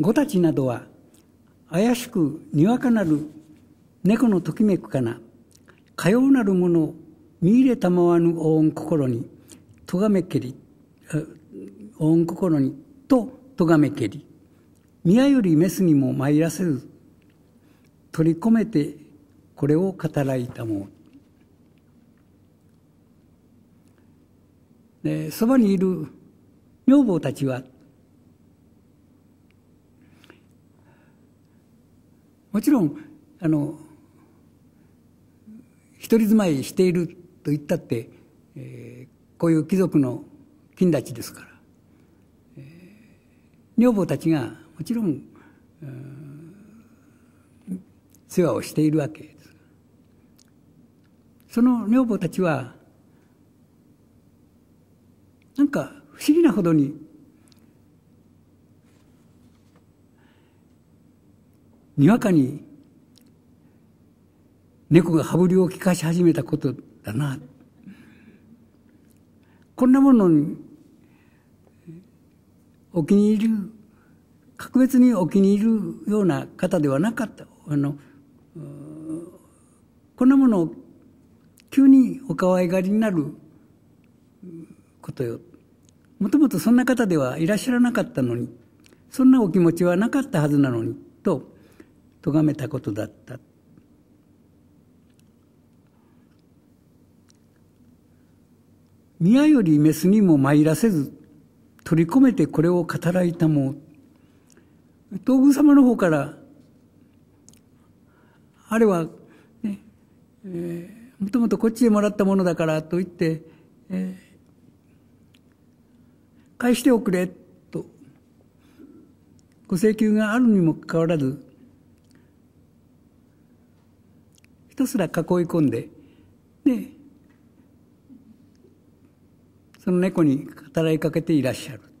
子たちなどは怪しくにわかなる猫のときめくかなかようなるもの見入れたまわぬお恩心にとがめけりお恩心にととがめけり宮よりメスにも参らせず取り込めてこれを語らいたもうそばにいる女房たちはもちろんあの一人住まいしていると言ったって、えー、こういう貴族の金立ちですから、えー、女房たちがもちろん、うん、世話をしているわけですその女房たちはなんか不思議なほどににわかに猫が羽振りを利かし始めたことだな。こんなものにお気に入り、格別にお気に入りような方ではなかった。あの、こんなものを急にお可愛がりになることよ。もともとそんな方ではいらっしゃらなかったのに、そんなお気持ちはなかったはずなのに、と、咎めたことだった宮よりメスにも参らせず取り込めてこれを語らいたも東宮様の方からあれはねえー、もともとこっちへもらったものだからと言って、えー、返しておくれとご請求があるにもかかわらずひたすら囲い込んで、で、その猫に働きかけていらっしゃる。